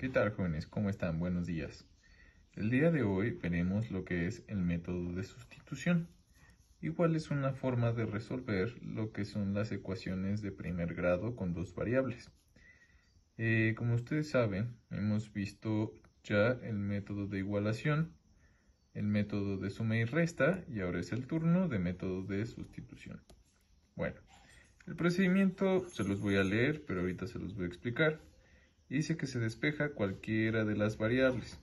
¿Qué tal jóvenes? ¿Cómo están? Buenos días. El día de hoy veremos lo que es el método de sustitución. Igual es una forma de resolver lo que son las ecuaciones de primer grado con dos variables. Eh, como ustedes saben, hemos visto ya el método de igualación, el método de suma y resta y ahora es el turno de método de sustitución. Bueno, el procedimiento se los voy a leer, pero ahorita se los voy a explicar dice que se despeja cualquiera de las variables.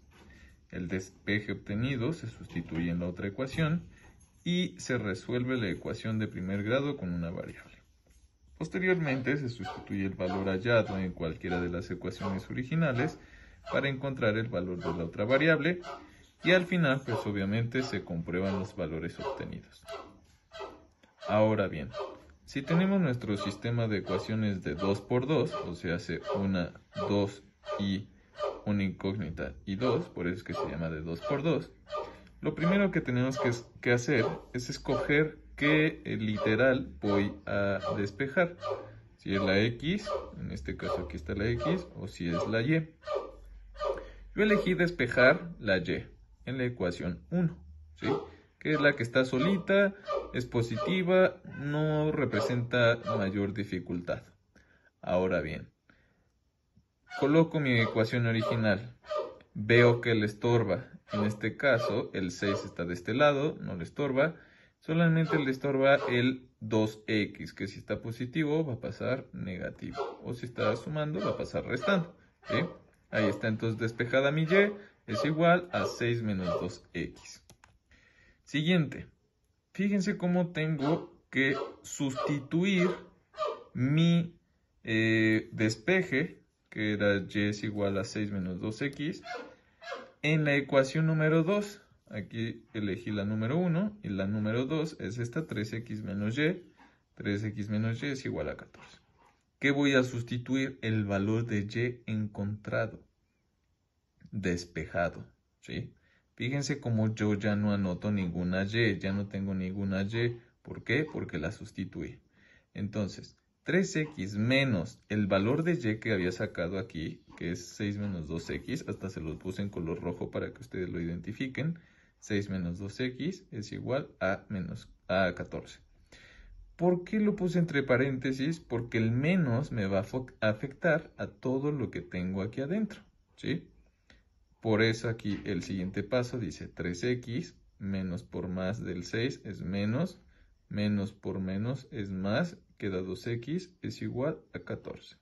El despeje obtenido se sustituye en la otra ecuación y se resuelve la ecuación de primer grado con una variable. Posteriormente se sustituye el valor hallado en cualquiera de las ecuaciones originales para encontrar el valor de la otra variable y al final pues obviamente se comprueban los valores obtenidos. Ahora bien, si tenemos nuestro sistema de ecuaciones de 2 por 2, o sea, hace una, 2 y una incógnita y 2, por eso es que se llama de 2 por 2, lo primero que tenemos que, que hacer es escoger qué literal voy a despejar. Si es la X, en este caso aquí está la X, o si es la Y. Yo elegí despejar la Y en la ecuación 1, ¿sí? que es la que está solita, es positiva, no representa mayor dificultad. Ahora bien, coloco mi ecuación original. Veo que le estorba. En este caso, el 6 está de este lado, no le estorba. Solamente le estorba el 2x, que si está positivo va a pasar negativo. O si está sumando va a pasar restando. Ahí está entonces despejada mi y, es igual a 6 menos 2x. Siguiente. Fíjense cómo tengo que sustituir mi eh, despeje, que era y es igual a 6 menos 2x, en la ecuación número 2. Aquí elegí la número 1 y la número 2 es esta, 3x menos y. 3x menos y es igual a 14. ¿Qué voy a sustituir? El valor de y encontrado, despejado, ¿sí? Fíjense cómo yo ya no anoto ninguna Y, ya no tengo ninguna Y. ¿Por qué? Porque la sustituí. Entonces, 3x menos el valor de y que había sacado aquí, que es 6 menos 2x, hasta se los puse en color rojo para que ustedes lo identifiquen. 6 menos 2x es igual a, menos, a 14. ¿Por qué lo puse entre paréntesis? Porque el menos me va a afectar a todo lo que tengo aquí adentro, ¿sí? Por eso aquí el siguiente paso dice 3x menos por más del 6 es menos, menos por menos es más, queda 2x es igual a 14.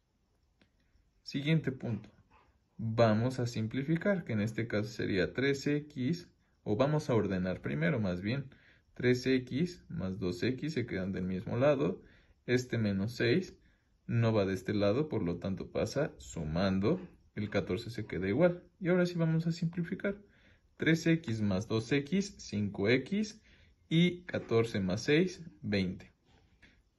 Siguiente punto. Vamos a simplificar, que en este caso sería 3x, o vamos a ordenar primero más bien. 3x más 2x se quedan del mismo lado. Este menos 6 no va de este lado, por lo tanto pasa sumando el 14 se queda igual. Y ahora sí vamos a simplificar. 3x más 2x, 5x y 14 más 6, 20.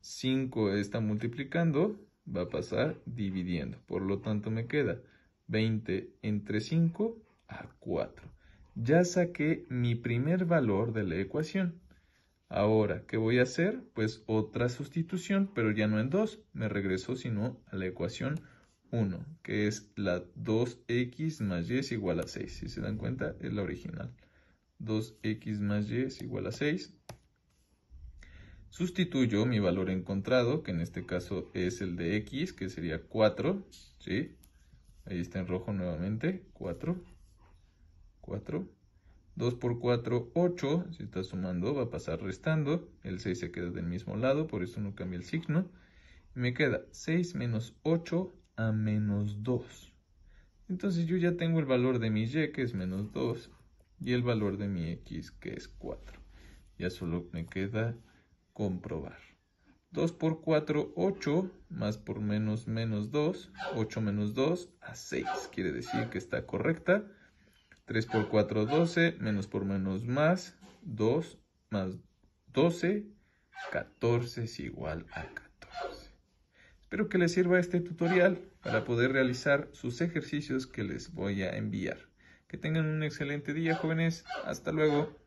5 está multiplicando, va a pasar dividiendo. Por lo tanto me queda 20 entre 5 a 4. Ya saqué mi primer valor de la ecuación. Ahora, ¿qué voy a hacer? Pues otra sustitución, pero ya no en 2. Me regreso sino a la ecuación 1, que es la 2x más y es igual a 6. Si se dan cuenta, es la original. 2x más y es igual a 6. Sustituyo mi valor encontrado, que en este caso es el de x, que sería 4, Ahí está en rojo nuevamente, 4, 4. 2 por 4, 8. Si está sumando, va a pasar restando. El 6 se queda del mismo lado, por eso no cambia el signo. Me queda 6 menos 8 a menos 2. Entonces yo ya tengo el valor de mi y que es menos 2 y el valor de mi x que es 4. Ya solo me queda comprobar. 2 por 4, 8, más por menos, menos 2, 8 menos 2, a 6. Quiere decir que está correcta. 3 por 4, 12, menos por menos más, 2 más 12, 14 es igual a Espero que les sirva este tutorial para poder realizar sus ejercicios que les voy a enviar. Que tengan un excelente día, jóvenes. Hasta luego.